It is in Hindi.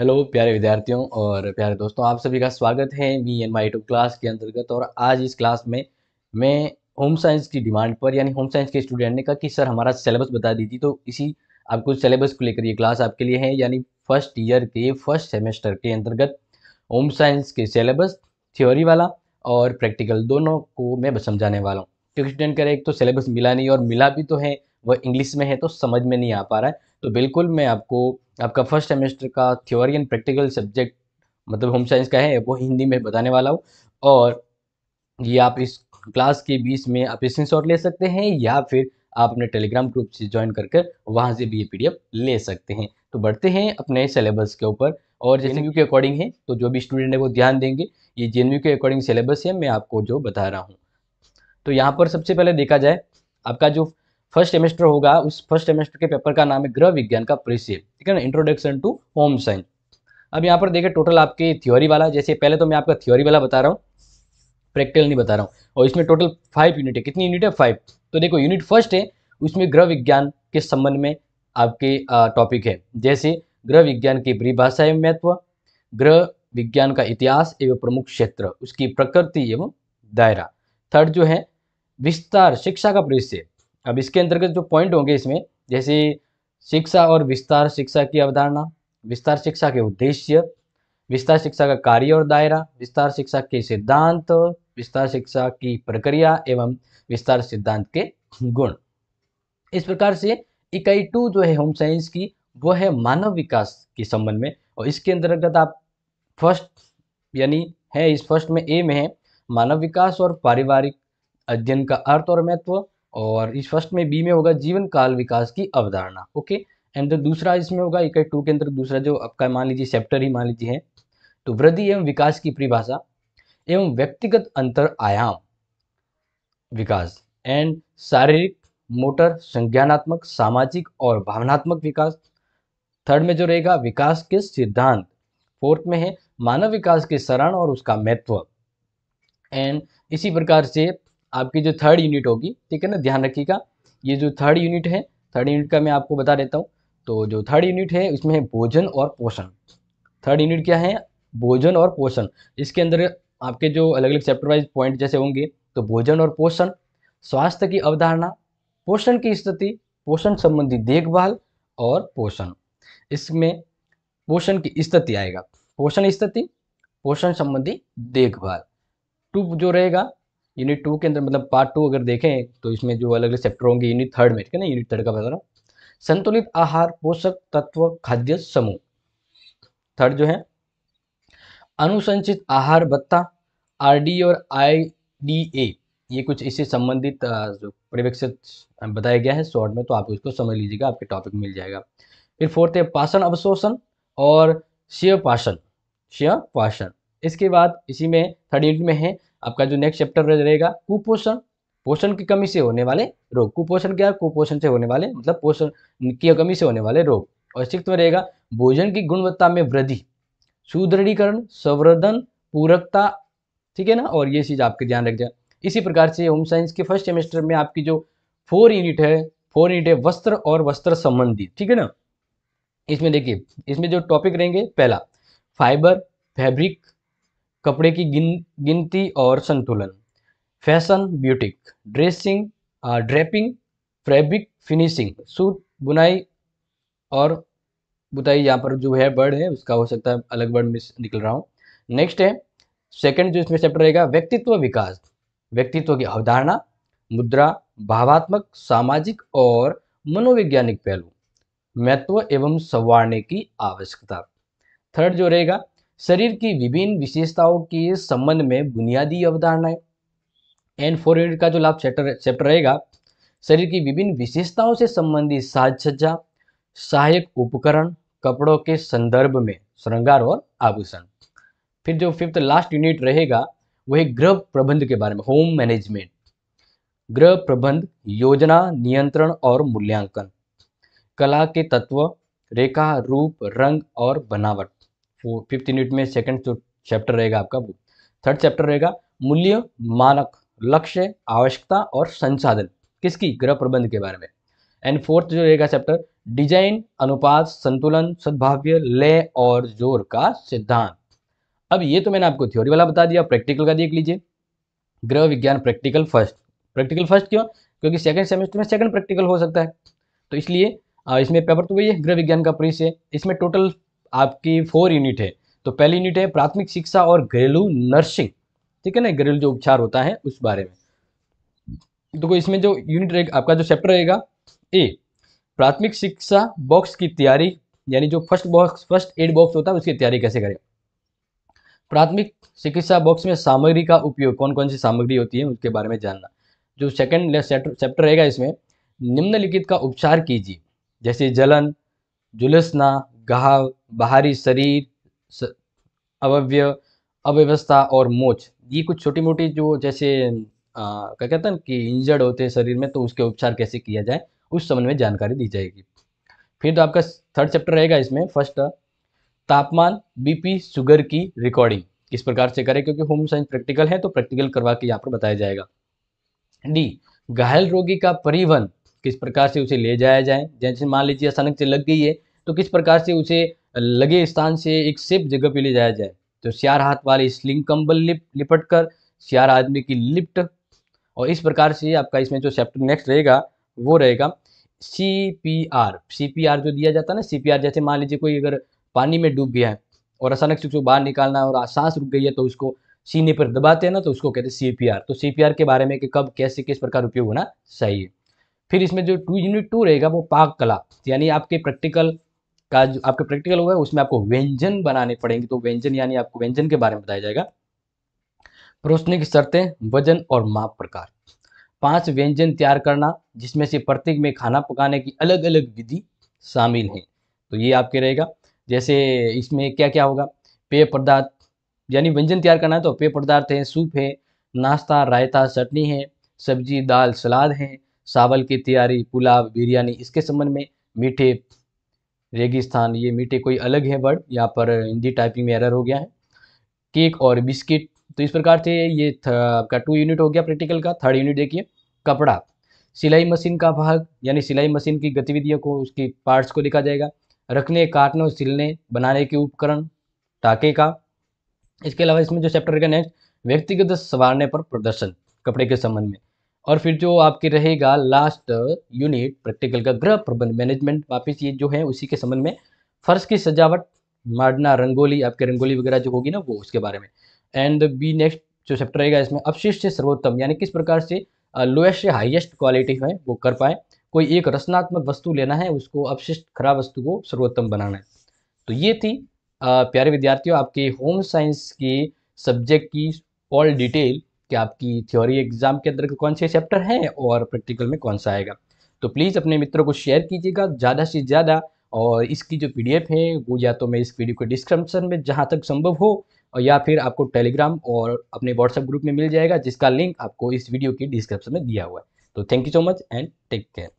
हेलो प्यारे विद्यार्थियों और प्यारे दोस्तों आप सभी का स्वागत है वी एन माई क्लास के अंतर्गत और आज इस क्लास में मैं होम साइंस की डिमांड पर यानी होम साइंस के स्टूडेंट ने कहा कि सर हमारा सिलेबस बता दीजिए तो इसी आपको सिलेबस को लेकर ये क्लास आपके लिए है यानी फर्स्ट ईयर के फर्स्ट सेमेस्टर के अंतर्गत होम साइंस के सिलेबस थ्योरी वाला और प्रैक्टिकल दोनों को मैं समझाने वाला हूँ क्योंकि स्टूडेंट कह रहे एक तो सिलेबस मिला नहीं और मिला भी तो है वह इंग्लिश में है तो समझ में नहीं आ पा रहा है तो बिल्कुल मैं आपको आपका फर्स्ट सेमेस्टर का थ्योरी एंड प्रैक्टिकल सब्जेक्ट मतलब होम साइंस का है वो हिंदी में बताने वाला हूँ और ये आप इस क्लास के बीच में आप शॉट ले सकते हैं या फिर आप अपने टेलीग्राम ग्रुप से ज्वाइन कर कर वहाँ से भी ये पी ले सकते हैं तो बढ़ते हैं अपने सिलेबस के ऊपर और जे के अकॉर्डिंग है तो जो भी स्टूडेंट है वो ध्यान देंगे ये जे के अकॉर्डिंग सिलेबस है मैं आपको जो बता रहा हूँ तो यहाँ पर सबसे पहले देखा जाए आपका जो फर्स्ट सेमेस्टर होगा उस फर्स्ट सेमेस्टर के पेपर का नाम है ग्रह विज्ञान का परिचय ठीक है ना इंट्रोडक्शन टू होम साइंस अब यहाँ पर देखिए टोटल आपके थ्योरी वाला जैसे पहले तो मैं आपका थ्योरी वाला बता रहा हूँ प्रैक्टिकल नहीं बता रहा हूँ और इसमें टोटल फाइव यूनिट है कितनी यूनिट है फाइव तो देखो यूनिट फर्स्ट है उसमें ग्रह विज्ञान के संबंध में आपके टॉपिक है जैसे ग्रह विज्ञान की परिभाषा एवं महत्व ग्रह विज्ञान का इतिहास एवं प्रमुख क्षेत्र उसकी प्रकृति एवं दायरा थर्ड जो है विस्तार शिक्षा का परिचय अब इसके अंतर्गत जो पॉइंट होंगे इसमें जैसे शिक्षा और विस्तार शिक्षा की अवधारणा विस्तार शिक्षा के उद्देश्य विस्तार शिक्षा का कार्य और दायरा विस्तार शिक्षा के सिद्धांत विस्तार शिक्षा की प्रक्रिया एवं विस्तार सिद्धांत के गुण इस प्रकार से इकाई टू जो है होम साइंस की वो है मानव विकास के संबंध में और इसके अंतर्गत आप फर्स्ट यानी है इस फर्स्ट में ए में है मानव विकास और पारिवारिक अध्ययन का अर्थ और महत्व और इस फर्स्ट में बी में होगा जीवन काल विकास की अवधारणा ओके एंड दूसरा इसमें होगा इकाई टू के अंदर दूसरा जो आपका मान लीजिए चैप्टर ही मान लीजिए है तो वृद्धि एवं विकास की परिभाषा एवं व्यक्तिगत अंतर आयाम विकास एंड शारीरिक मोटर संज्ञानात्मक सामाजिक और भावनात्मक विकास थर्ड में जो रहेगा विकास के सिद्धांत फोर्थ में है मानव विकास के शरण और उसका महत्व एंड इसी प्रकार से आपकी जो थर्ड यूनिट होगी ठीक है ना ध्यान रखिएगा ये जो थर्ड यूनिट है थर्ड यूनिट का मैं आपको बता देता हूँ तो जो थर्ड यूनिट है उसमें है भोजन और पोषण थर्ड यूनिट क्या है भोजन और पोषण इसके अंदर आपके जो अलग अलग चैप्टर वाइज पॉइंट जैसे होंगे तो भोजन और पोषण स्वास्थ्य की अवधारणा पोषण की स्थिति पोषण संबंधी देखभाल और पोषण इसमें पोषण की स्थिति आएगा पोषण स्थिति पोषण संबंधी देखभाल टू जो रहेगा यूनिट टू के अंदर मतलब पार्ट टू अगर देखें तो इसमें जो अलग अलग चैप्टर होंगे यूनिट थर्ड में ठीक है ना यूनिट थर्ड का बता रहा संतुलित आहार पोषक तत्व खाद्य समूह थर्ड जो है अनुसंचित आहार भत्ता आरडी और आईडीए ये कुछ इससे संबंधित जो परिवेक्षित बताया गया है शॉर्ट में तो आप इसको समझ लीजिएगा आपके टॉपिक मिल जाएगा फिर फोर्थ है पाषण अवशोषण और शिव पाषण शिव पाषण इसके बाद इसी में थर्ड यूनिट में है आपका जो नेक्स्ट चैप्टर रहेगा कुपोषण पोषण की कमी से होने वाले रोग कुपोषण क्या है कुपोषण से होने वाले मतलब पोषण की कमी से होने वाले रोग और सिक्स में रहेगा भोजन की गुणवत्ता में वृद्धि सुदृढ़ीकरण संवर्धन पूरकता ठीक है ना और ये चीज़ आपके ध्यान रख जाए इसी प्रकार से होम साइंस के फर्स्ट सेमेस्टर में आपकी जो फोर यूनिट है फोर यूनिट है वस्त्र और वस्त्र संबंधी ठीक है ना इसमें देखिए इसमें जो टॉपिक रहेंगे पहला फाइबर फैब्रिक कपड़े की गिन गिनती और संतुलन fashion boutique dressing draping fabric finishing suit बुनाई और बुताई यहाँ पर जो है वर्ड है उसका हो सकता है अलग वर्ड में निकल रहा हूँ नेक्स्ट है सेकंड जो इसमें चैप्टर रहेगा व्यक्तित्व विकास व्यक्तित्व की अवधारणा मुद्रा भावात्मक सामाजिक और मनोवैज्ञानिक पहलू महत्व एवं संवारने की आवश्यकता थर्ड जो रहेगा शरीर की विभिन्न विशेषताओं के संबंध में बुनियादी अवधारणाएं एन फोर यूनिट का जो लाभ चैप्टर चैप्टर रहेगा शरीर की विभिन्न विशेषताओं से संबंधित साज सज्जा सहायक उपकरण कपड़ों के संदर्भ में श्रृंगार और आभूषण फिर जो फिफ्थ लास्ट यूनिट रहेगा वह ग्रह प्रबंध के बारे में होम मैनेजमेंट ग्रह प्रबंध योजना नियंत्रण और मूल्यांकन कला के तत्व रेखा रूप रंग और बनावट फिफ्थ यूनिट में सेकंड चैप्टर रहेगा आपका थर्ड चैप्टर रहेगा मूल्य मानक लक्ष्य आवश्यकता और संसाधन किसकी ग्रह प्रबंध के बारे में एंड फोर्थ जो रहेगा चैप्टर डिजाइन अनुपात संतुलन सद्भाव्य लय और जोर का सिद्धांत अब ये तो मैंने आपको थ्योरी वाला बता दिया प्रैक्टिकल का देख लीजिए ग्रह विज्ञान प्रैक्टिकल फर्स्ट प्रैक्टिकल फर्स्ट क्यों क्योंकि सेकंड सेमेस्टर में सेकंड प्रैक्टिकल हो सकता है तो इसलिए इसमें पेपर तो वही है ग्रह विज्ञान का प्रीस है इसमें टोटल आपकी फोर यूनिट है तो पहली यूनिट है प्राथमिक शिक्षा और घरेलू नर्सिंग ठीक है ना घरेलू जो उपचार होता है उस बारे में तो इसमें जो यूनिट रहेगा आपका जो चैप्टर रहेगा ए प्राथमिक शिक्षा बॉक्स की तैयारी यानी जो first box first aid box होता है उसकी तैयारी कैसे करें प्राथमिक चिकित्सा बॉक्स में सामग्री का उपयोग कौन कौन सी सामग्री होती है उसके बारे में जानना जो सेकंड चैप्टर रहेगा इसमें निम्नलिखित का उपचार कीजिए जैसे जलन जुलसना घाव बाहरी शरीर अवय अव्यवस्था और मोच ये कुछ छोटी मोटी जो जैसे क्या कहते हैं कि इंजर्ड होते हैं शरीर में तो उसके उपचार कैसे किया जाए उस संबंध में जानकारी दी जाएगी फिर तो आपका थर्ड चैप्टर रहेगा इसमें फर्स्ट तापमान बीपी शुगर की रिकॉर्डिंग किस प्रकार से करें क्योंकि होम साइंस प्रैक्टिकल है तो प्रैक्टिकल करवा के यहाँ पर बताया जाएगा डी घायल रोगी का परिवहन किस प्रकार से उसे ले जाया जाए जैसे मान लीजिए अचानक से लग गई है तो किस प्रकार से उसे लगे स्थान से एक सेफ जगह पे ले जाया जाए तो सियार हाथ वाले स्लिंग कंबल लिप लिपट कर सियार आदमी की लिप्ट और इस प्रकार से आपका इसमें जो चैप्टर नेक्स्ट रहेगा वो रहेगा C P R C P R जो दिया जाता है ना सी पी आर जैसे मान लीजिए कोई अगर पानी में डूब गया है और अचानक से उसको बाहर निकालना और सांस रुक गई है तो उसको सीने पर दबाते हैं ना तो उसको कहते हैं सी पी आर तो सी पी आर के बारे में कि कब कैसे किस प्रकार उपयोग होना चाहिए फिर इसमें जो टू यूनिट टू रहेगा वो पाक कला यानी आपके प्रैक्टिकल का जो आपके प्रैक्टिकल होगा उसमें आपको व्यंजन बनाने पड़ेंगे तो व्यंजन यानी आपको व्यंजन के बारे में बताया जाएगा परोसने की शर्तें वजन और माप प्रकार पांच व्यंजन तैयार करना जिसमें से प्रत्येक में खाना पकाने की अलग अलग विधि शामिल है तो ये आपके रहेगा जैसे इसमें क्या क्या होगा पेय पदार्थ यानी व्यंजन तैयार करना है तो पेय पदार्थ है सूप है नाश्ता रायता चटनी है सब्जी दाल सलाद है चावल की तैयारी पुलाव बिरयानी इसके संबंध में मीठे रेगिस्तान ये मीठे कोई अलग है वर्ड यहाँ पर हिंदी टाइपिंग में एरर हो गया है केक और बिस्किट तो इस प्रकार से ये आपका टू यूनिट हो गया प्रैक्टिकल का थर्ड यूनिट देखिए कपड़ा सिलाई मशीन का भाग यानी सिलाई मशीन की गतिविधियों को उसकी पार्ट्स को लिखा जाएगा रखने काटने और सिलने बनाने के उपकरण टाके का इसके अलावा इसमें जो चैप्टर का नेक्स्ट व्यक्तिगत सवारने पर प्रदर्शन कपड़े के संबंध में और फिर जो आपके रहेगा लास्ट यूनिट प्रैक्टिकल का ग्रह प्रबंध मैनेजमेंट वापिस ये जो है उसी के संबंध में फर्श की सजावट मारना रंगोली आपके रंगोली वगैरह जो होगी ना वो उसके बारे में एंड बी नेक्स्ट जो चैप्टर रहेगा इसमें अपशिष्ट से सर्वोत्तम यानी किस प्रकार से लोएस्ट से हाइएस्ट क्वालिटी है वो कर पाए कोई एक रचनात्मक वस्तु लेना है उसको अपशिष्ट खराब वस्तु को सर्वोत्तम बनाना है तो ये थी प्यारे विद्यार्थियों आपके होम साइंस के सब्जेक्ट की ऑल डिटेल कि आपकी थ्योरी एग्ज़ाम के अंदर कौन से चैप्टर हैं और प्रैक्टिकल में कौन सा आएगा तो प्लीज़ अपने मित्रों को शेयर कीजिएगा ज़्यादा से ज़्यादा और इसकी जो पी है वो या तो मैं इस वीडियो के डिस्क्रिप्शन में जहाँ तक संभव हो और या फिर आपको टेलीग्राम और अपने व्हाट्सएप ग्रुप में मिल जाएगा जिसका लिंक आपको इस वीडियो के डिस्क्रिप्शन में दिया हुआ है तो thank you so much and take care